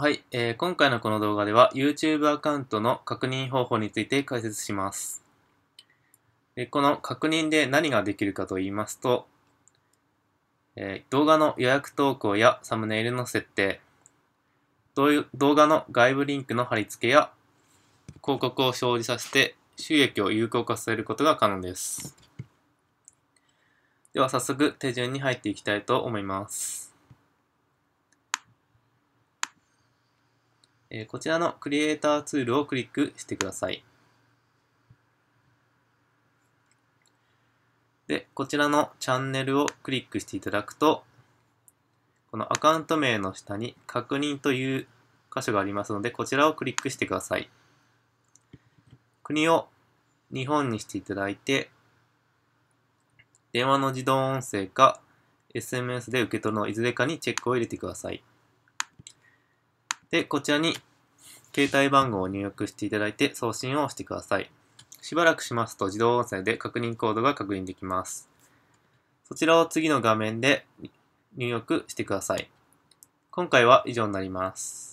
はい、えー、今回のこの動画では YouTube アカウントの確認方法について解説します。でこの確認で何ができるかと言いますと、えー、動画の予約投稿やサムネイルの設定、動画の外部リンクの貼り付けや広告を表示させて収益を有効化させることが可能です。では早速手順に入っていきたいと思います。えこちらのクリエイターツールをクリックしてください。で、こちらのチャンネルをクリックしていただくと、このアカウント名の下に確認という箇所がありますので、こちらをクリックしてください。国を日本にしていただいて、電話の自動音声か SMS で受け取るのいずれかにチェックを入れてください。で、こちらに携帯番号を入力していただいて送信を押してください。しばらくしますと自動音声で確認コードが確認できます。そちらを次の画面で入力してください。今回は以上になります。